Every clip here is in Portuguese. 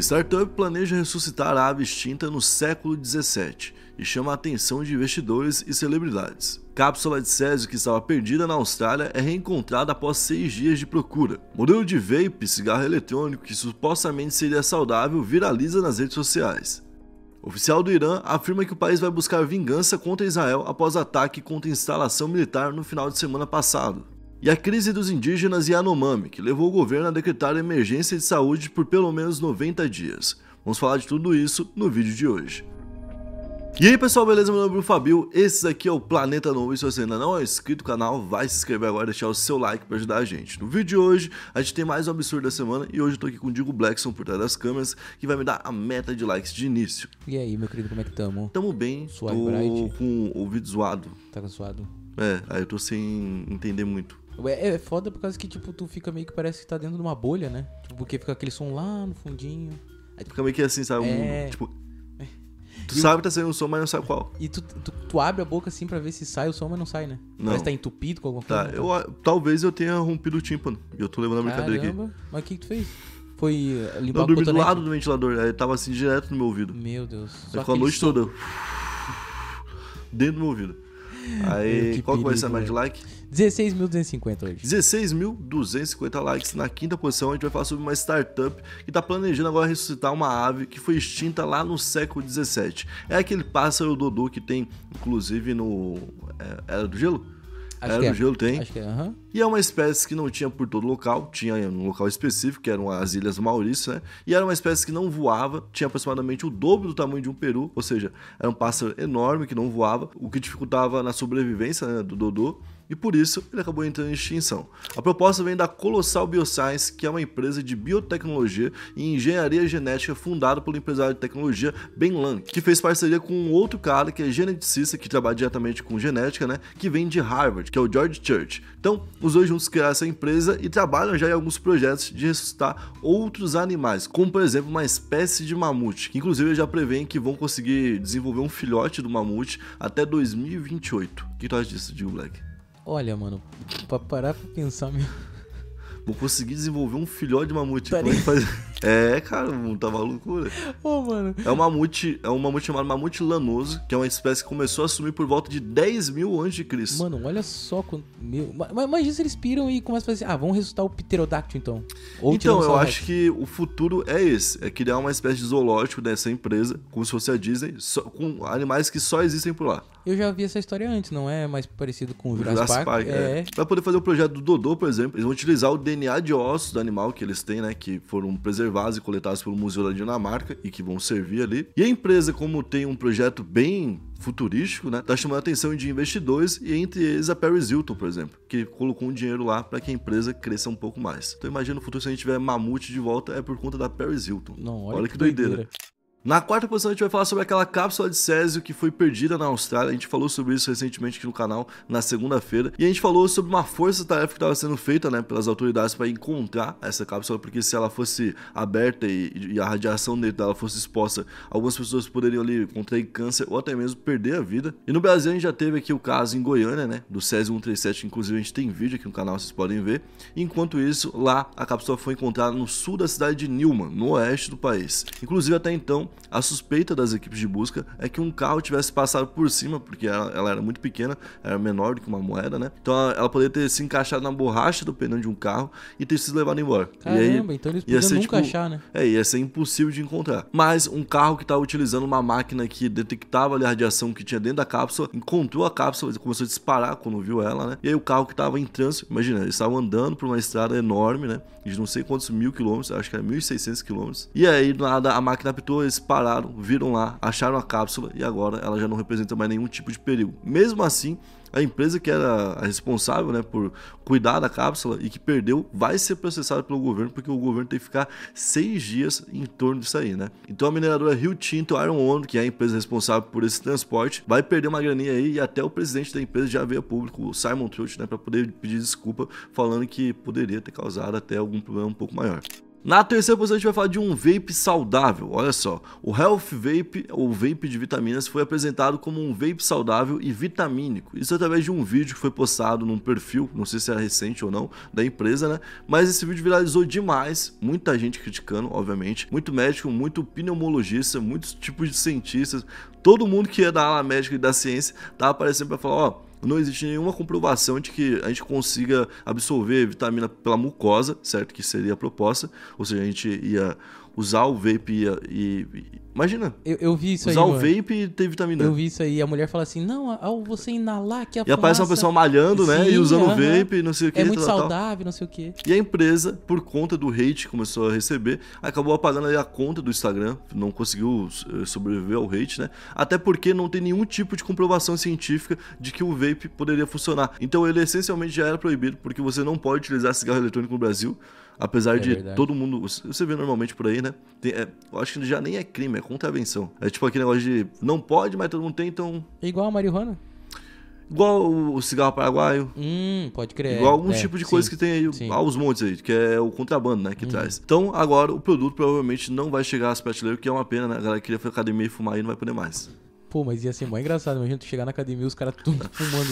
Startup planeja ressuscitar a ave extinta no século 17 e chama a atenção de investidores e celebridades. Cápsula de Césio que estava perdida na Austrália é reencontrada após seis dias de procura. Modelo de vape, cigarro eletrônico que supostamente seria saudável, viraliza nas redes sociais. Oficial do Irã afirma que o país vai buscar vingança contra Israel após ataque contra instalação militar no final de semana passado e a crise dos indígenas Yanomami, que levou o governo a decretar emergência de saúde por pelo menos 90 dias. Vamos falar de tudo isso no vídeo de hoje. E aí pessoal, beleza? Meu nome é Bruno Fabio, esse aqui é o Planeta Novo e se você ainda não é inscrito no canal, vai se inscrever agora e deixar o seu like para ajudar a gente. No vídeo de hoje, a gente tem mais um absurdo da semana e hoje eu tô aqui com o Diego Blackson por trás das câmeras, que vai me dar a meta de likes de início. E aí, meu querido, como é que tamo? Tamo bem, Suave tô com o ouvido zoado. Tá com zoado? É, aí eu tô sem entender muito. É, é foda por causa que, tipo, tu fica meio que parece que tá dentro de uma bolha, né? Tipo, porque fica aquele som lá no fundinho. Aí fica meio que assim, sabe? É... Um, tipo. É. Tu e sabe que tá saindo o som, mas não sabe qual. E tu, tu, tu, abre a boca assim pra ver se sai o som, mas não sai, né? Não. Parece tá entupido com alguma tá, coisa. Tá, eu, né? talvez eu tenha rompido o tímpano. E eu tô levando a brincadeira aqui. Mas o que, que tu fez? Foi eh, limpar não, Eu dormi do lado do ventilador, aí tava assim direto no meu ouvido. Meu Deus. Aí ficou a noite som... toda. Dentro do meu ouvido. Aí, qual que vai ser mais de né? like? 16.250 hoje. 16.250 likes. Na quinta posição, a gente vai falar sobre uma startup que está planejando agora ressuscitar uma ave que foi extinta lá no século 17. É aquele pássaro Dodô que tem, inclusive, no. É, Era do gelo? Acho era do é. gelo, tem. É, uhum. E é uma espécie que não tinha por todo local, tinha em um local específico, que eram as Ilhas Maurício, né? E era uma espécie que não voava, tinha aproximadamente o dobro do tamanho de um peru, ou seja, era um pássaro enorme que não voava, o que dificultava na sobrevivência né, do Dodô e por isso ele acabou entrando em extinção. A proposta vem da Colossal Bioscience, que é uma empresa de biotecnologia e engenharia genética fundada pelo empresário de tecnologia Ben Lang, que fez parceria com um outro cara que é geneticista, que trabalha diretamente com genética, né, que vem de Harvard, que é o George Church. Então, os dois juntos criaram essa empresa e trabalham já em alguns projetos de ressuscitar outros animais, como por exemplo uma espécie de mamute, que inclusive eles já prevêem que vão conseguir desenvolver um filhote do mamute até 2028. O que tu acha disso, Digo Black? Olha, mano, pra parar pra pensar, meu. Vou conseguir desenvolver um filhote de mamute. Tá Como é que faz? É, cara, tá uma loucura. Ô, oh, mano. É um mamute, é um mamute chamado mamute lanoso, que é uma espécie que começou a sumir por volta de 10 mil antes de Cristo. Mano, olha só quanto. Meu, mas imagina se eles piram e começam a fazer assim, ah, vamos ressuscitar o pterodáctilo então. Ou então, eu acho que o futuro é esse: é criar uma espécie de zoológico dessa empresa, como se fosse a Disney, só, com animais que só existem por lá. Eu já vi essa história antes, não é mais parecido com o Jurassic, Park? Park é. é. Pra poder fazer o projeto do Dodô, por exemplo, eles vão utilizar o DNA de ossos do animal que eles têm, né? Que foram preservados reservados e coletados pelo Museu da Dinamarca e que vão servir ali. E a empresa, como tem um projeto bem futurístico, né, tá chamando a atenção de investidores e entre eles a Paris Hilton, por exemplo, que colocou um dinheiro lá para que a empresa cresça um pouco mais. Então imagina no futuro se a gente tiver mamute de volta é por conta da Paris Hilton. Não, olha, olha que, que doideira. doideira. Na quarta posição a gente vai falar sobre aquela cápsula de Césio que foi perdida na Austrália. A gente falou sobre isso recentemente aqui no canal na segunda-feira. E a gente falou sobre uma força-tarefa que estava sendo feita né, pelas autoridades para encontrar essa cápsula, porque se ela fosse aberta e, e a radiação dentro dela fosse exposta, algumas pessoas poderiam ali contrair câncer ou até mesmo perder a vida. E no Brasil a gente já teve aqui o caso em Goiânia, né? Do Césio 137, inclusive a gente tem vídeo aqui no canal, vocês podem ver. Enquanto isso, lá a cápsula foi encontrada no sul da cidade de Newman, no oeste do país. Inclusive até então a suspeita das equipes de busca é que um carro tivesse passado por cima, porque ela, ela era muito pequena, era menor do que uma moeda, né? Então ela, ela, poderia ter se encaixado na borracha do pneu de um carro e ter sido levada embora. Caramba, e aí, então eles podiam ser, nunca tipo, achar, né? É, ia ser impossível de encontrar. Mas um carro que estava utilizando uma máquina que detectava ali, a radiação que tinha dentro da cápsula, encontrou a cápsula e começou a disparar quando viu ela, né? E aí o carro que estava em trânsito, imagina, eles estavam andando por uma estrada enorme, né? De não sei quantos mil quilômetros, acho que era 1.600 quilômetros. E aí, do nada, a máquina apitou, eles pararam, viram lá, acharam a cápsula e agora ela já não representa mais nenhum tipo de perigo. Mesmo assim, a empresa que era a responsável né, por cuidar da cápsula e que perdeu vai ser processada pelo governo, porque o governo tem que ficar seis dias em torno disso aí, né? Então a mineradora Rio Tinto Iron Ore, que é a empresa responsável por esse transporte, vai perder uma graninha aí e até o presidente da empresa já veio a público, o Simon Trout, né, para poder pedir desculpa, falando que poderia ter causado até algum problema um pouco maior. Na terceira posição a gente vai falar de um vape saudável. Olha só, o Health Vape, ou vape de vitaminas, foi apresentado como um vape saudável e vitamínico. Isso é através de um vídeo que foi postado num perfil, não sei se é recente ou não, da empresa, né? Mas esse vídeo viralizou demais, muita gente criticando, obviamente, muito médico, muito pneumologista, muitos tipos de cientistas, todo mundo que é da ala médica e da ciência tá aparecendo para falar, ó, não existe nenhuma comprovação de que a gente consiga absorver vitamina pela mucosa, certo? Que seria a proposta, ou seja, a gente ia usar o vape e. e imagina. Eu, eu, vi isso usar aí. Usar o mano. vape e ter vitamina. Eu vi isso aí. A mulher fala assim: não, ao você inalar que a E fumaça... aparece uma pessoa malhando, né? Sim, e usando uh -huh. vape, não sei o que. É muito tal, saudável, tal. não sei o que. E a empresa, por conta do hate que começou a receber, acabou apagando a conta do Instagram. Não conseguiu eh, sobreviver ao hate, né? Até porque não tem nenhum tipo de comprovação científica de que o vape poderia funcionar. Então ele essencialmente já era proibido, porque você não pode utilizar cigarro eletrônico no Brasil. Apesar é de verdade. todo mundo. Você vê normalmente por aí, né? Tem, é, eu acho que já nem é crime, é contravenção. É tipo aquele negócio de não pode, mas todo mundo tem, então. Igual a marihuana? Igual o cigarro paraguaio. Hum, pode crer. Igual algum é, tipo de sim, coisa que tem aí aos montes aí, que é o contrabando, né? Que hum. traz. Então, agora, o produto provavelmente não vai chegar às prateleiras, que é uma pena, né? A galera queria ir pra academia e fumar aí não vai poder mais. Pô, mas ia ser mó engraçado. Imagina tu chegar na academia e os caras tudo fumando.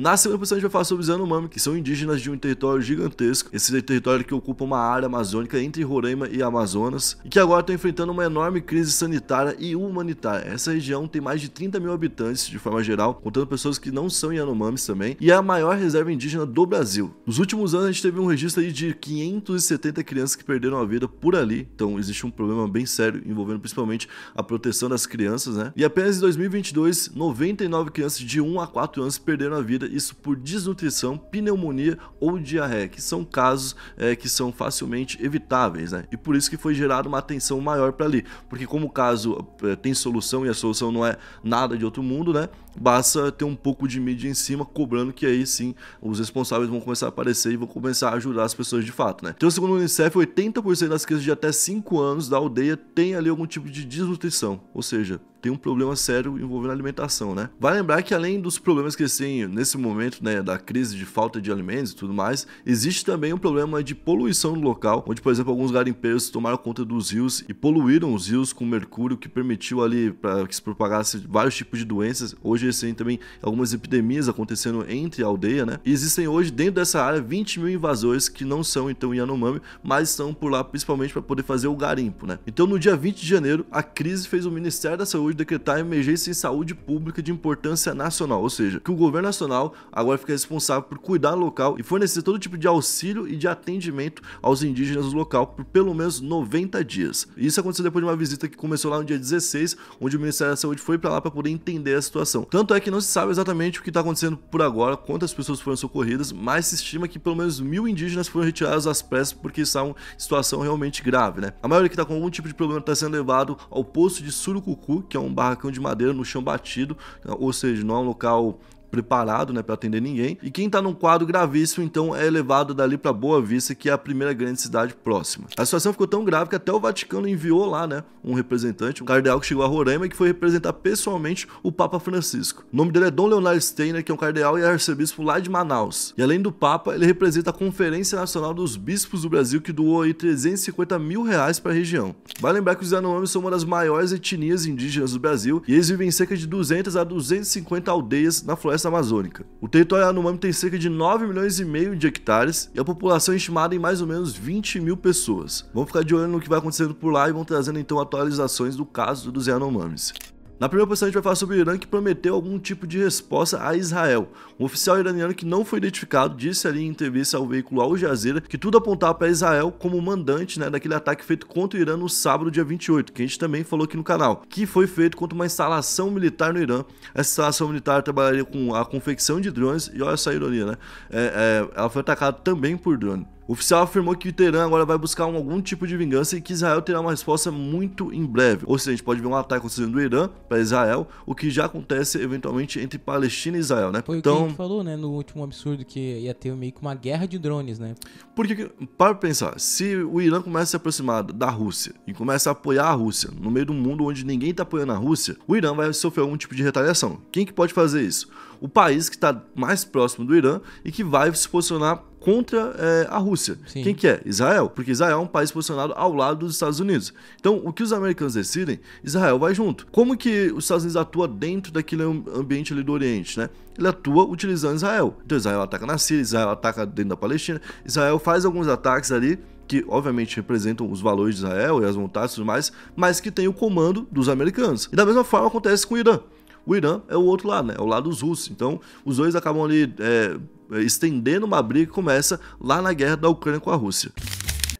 Na segunda posição a gente vai falar sobre os Yanomami, que são indígenas de um território gigantesco. Esse território que ocupa uma área amazônica entre Roraima e Amazonas e que agora está enfrentando uma enorme crise sanitária e humanitária. Essa região tem mais de 30 mil habitantes de forma geral, contando pessoas que não são Yanomamis também, e é a maior reserva indígena do Brasil. Nos últimos anos a gente teve um registro de 570 crianças que perderam a vida por ali, então existe um problema bem sério envolvendo principalmente a proteção das crianças, né? E apenas em 2022, 99 crianças de 1 a 4 anos perderam a vida isso por desnutrição, pneumonia ou diarreia, que são casos é, que são facilmente evitáveis, né? E por isso que foi gerada uma atenção maior para ali, porque como o caso é, tem solução e a solução não é nada de outro mundo, né? basta ter um pouco de mídia em cima cobrando que aí sim os responsáveis vão começar a aparecer e vão começar a ajudar as pessoas de fato, né? Então, segundo o Unicef, 80% das crianças de até 5 anos da aldeia têm ali algum tipo de desnutrição, ou seja, tem um problema sério envolvendo a alimentação, né? Vai lembrar que além dos problemas que têm nesse momento, né, da crise de falta de alimentos e tudo mais, existe também um problema de poluição no local, onde, por exemplo, alguns garimpeiros tomaram conta dos rios e poluíram os rios com mercúrio, que permitiu ali para que se propagasse vários tipos de doenças. Hoje existem também algumas epidemias acontecendo entre a aldeia, né? E existem hoje, dentro dessa área, 20 mil invasores que não são, então, Yanomami, mas estão por lá principalmente para poder fazer o garimpo, né? Então, no dia 20 de janeiro, a crise fez o Ministério da Saúde decretar emergência em saúde pública de importância nacional, ou seja, que o governo nacional agora fica responsável por cuidar do local e fornecer todo tipo de auxílio e de atendimento aos indígenas do local por pelo menos 90 dias. Isso aconteceu depois de uma visita que começou lá no dia 16, onde o Ministério da Saúde foi para lá para poder entender a situação. Tanto é que não se sabe exatamente o que está acontecendo por agora, quantas pessoas foram socorridas, mas se estima que pelo menos mil indígenas foram retirados às pressas porque estavam em situação realmente grave, né? A maioria que está com algum tipo de problema está sendo levado ao posto de Surucucu, que é um barracão de madeira no chão batido, né? ou seja, não é um local preparado, né, para atender ninguém. E quem está num quadro gravíssimo, então é levado dali para Boa Vista, que é a primeira grande cidade próxima. A situação ficou tão grave que até o Vaticano enviou lá, né, um representante, um cardeal que chegou a Roraima que foi representar pessoalmente o Papa Francisco. O nome dele é Dom Leonardo Steiner, que é um cardeal e arcebispo lá de Manaus. E além do Papa, ele representa a Conferência Nacional dos Bispos do Brasil, que doou aí 350 mil reais para a região. Vai lembrar que os Yanomamis são uma das maiores etnias indígenas do Brasil e eles vivem em cerca de 200 a 250 aldeias na floresta floresta amazônica. O território Yanomami tem cerca de 9 milhões e meio de hectares e a população é estimada em mais ou menos 20 mil pessoas. Vamos ficar de olho no que vai acontecendo por lá e vão trazendo então atualizações do caso dos Yanomamis. Na primeira posição, a gente vai falar sobre o Irã que prometeu algum tipo de resposta a Israel. Um oficial iraniano que não foi identificado disse ali em entrevista ao veículo Al Jazeera que tudo apontava para Israel como mandante né, daquele ataque feito contra o Irã no sábado, dia 28, que a gente também falou aqui no canal, que foi feito contra uma instalação militar no Irã. Essa instalação militar trabalharia com a confecção de drones, e olha essa ironia, né? É, é, ela foi atacada também por drone. O oficial afirmou que Teherã agora vai buscar um, algum tipo de vingança e que Israel terá uma resposta muito em breve. Ou seja, a gente pode ver um ataque acontecendo do Irã para Israel, o que já acontece eventualmente entre Palestina e Israel, né? Foi então, o que a então gente falou, né, no último absurdo que ia ter meio que uma guerra de drones, né? Porque para pensar, se o Irã começa a se aproximar da Rússia e começa a apoiar a Rússia no meio do mundo onde ninguém está apoiando a Rússia, o Irã vai sofrer algum tipo de retaliação. Quem que pode fazer isso? O país que está mais próximo do Irã e que vai se posicionar contra é, a Rússia. Sim. Quem que é? Israel, porque Israel é um país posicionado ao lado dos Estados Unidos. Então, o que os americanos decidem, Israel vai junto. Como que os Estados Unidos atua dentro daquele ambiente ali do Oriente, né? Ele atua utilizando Israel. Então, Israel ataca na Síria, Israel ataca dentro da Palestina, Israel faz alguns ataques ali que obviamente representam os valores de Israel e as vontades e tudo mais, mas que tem o comando dos americanos. E da mesma forma acontece com o Irã o Irã é o outro lado, né? É o lado dos russos. Então, os dois acabam ali é, é, estendendo uma briga que começa lá na guerra da Ucrânia com a Rússia.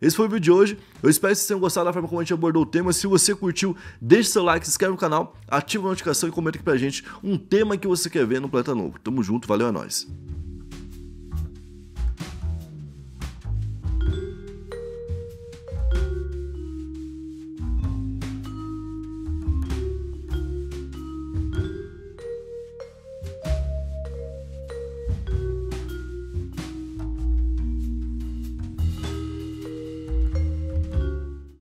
Esse foi o vídeo de hoje. Eu espero que vocês tenham gostado da forma como a gente abordou o tema. Se você curtiu, deixe seu like, se inscreve no canal, ativa a notificação e comenta aqui pra gente um tema que você quer ver no Planeta Novo. Tamo junto, valeu, é nóis.